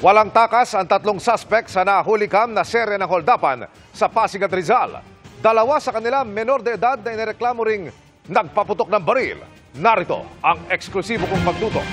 Walang takas ang tatlong suspect sa nahulikam na serye ng holdapan sa Pasig at Rizal. Dalawa sa kanila menor de edad na inireklamo ring nagpaputok ng baril. Narito ang eksklusibo kong pagtutok.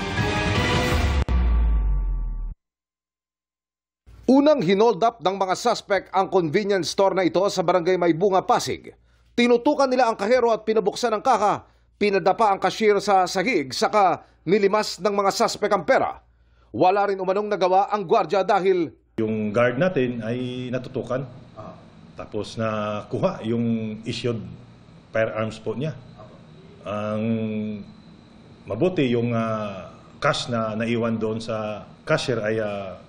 Unang hinold up ng mga suspect ang convenience store na ito sa barangay Maybunga, Pasig. Tinutukan nila ang kahero at pinabuksan ang kaka, pinadapa ang cashier sa sahig, saka nilimas ng mga suspect ang pera. Wala rin umanong nagawa ang gwardya dahil yung guard natin ay natutukan. Ah. Tapos na kuha yung issued firearms po niya. Ang mabuti yung uh, cash na naiwan doon sa cashier ay uh,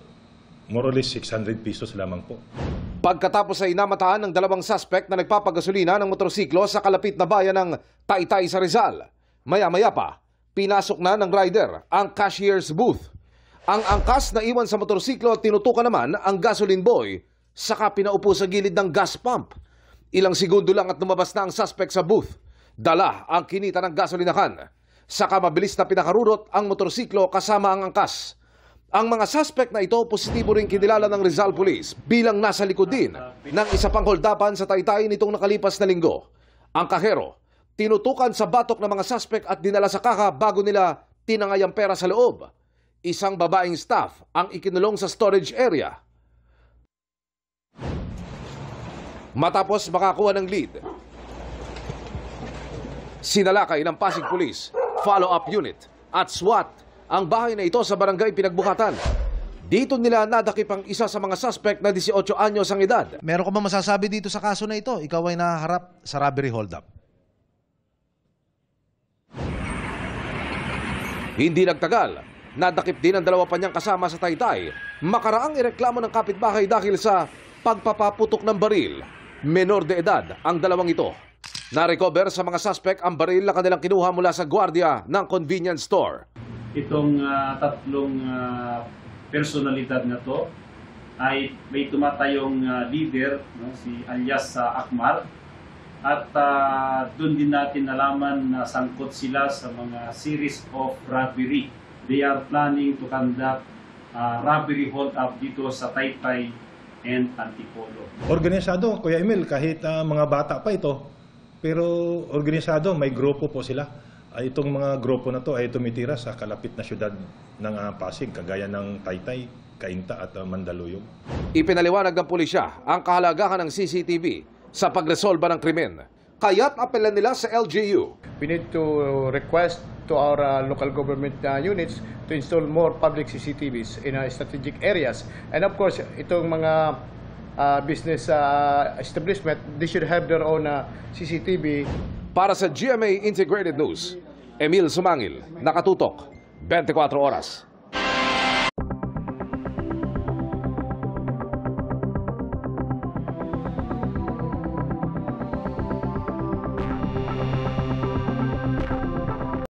more or less 600 pesos lamang po. Pagkatapos ay inamataan ng dalawang suspect na nagpapagasolina ng motorsiklo sa kalapit na bayan ng Taytay sa Rizal. Maya-maya pa, pinasok na ng rider ang cashier's booth. Ang angkas na iwan sa motorsiklo at tinutukan naman ang gasoline boy saka pinaupo sa gilid ng gas pump. Ilang segundo lang at lumabas na ang suspect sa booth. Dala ang kinita ng gasolinahan. Saka mabilis na pinakarurot ang motorsiklo kasama ang angkas. Ang mga suspect na ito positibo rin kinilala ng Rizal Police bilang nasa likod din ng isa pang holdapan sa taytay nitong nakalipas na linggo. Ang kahero, tinutukan sa batok ng mga suspect at dinala sa kaka bago nila tinangay ang pera sa loob isang babaeng staff ang ikinulong sa storage area. Matapos makakuha ng lead, sinalakay ng Pasig Police, follow-up unit at SWAT ang bahay na ito sa barangay Pinagbukatan. Dito nila nadakip ang isa sa mga suspect na 18 anyos ang edad. Meron ka ba masasabi dito sa kaso na ito? Ikaw ay nahaharap sa robbery holdup. Hindi nagtagal, Nadakip din ang dalawa pa niyang kasama sa taytay. Makaraang ireklamo ng kapitbahay dahil sa pagpapaputok ng baril. Menor de edad ang dalawang ito. Narecover sa mga suspect ang baril na kanilang kinuha mula sa gwardiya ng convenience store. Itong uh, tatlong uh, personalidad na to ay may tumatayong uh, leader, no, si alias sa uh, Akmar. At uh, doon din natin nalaman na sangkot sila sa mga series of robbery They are planning to conduct uh, robbery hold-up dito sa Taytay and Antipolo. Organisado, Kuya Emil, kahit uh, mga bata pa ito, pero organisado, may grupo po sila. Uh, itong mga grupo na to ay tumitira sa kalapit na siyudad ng uh, Pasig, kagaya ng Taytay, Kainta at uh, Mandaluyong. Ipinaliwanag ng pulisya ang kahalagahan ng CCTV sa pagresolba ng krimen kaya't apela nila sa LGU. We need to request to our uh, local government uh, units to install more public CCTVs in uh, strategic areas. And of course, itong mga uh, business uh, establishment, they should have their own uh, CCTV. Para sa GMA Integrated News, Emil Sumangil, Nakatutok, 24 Oras.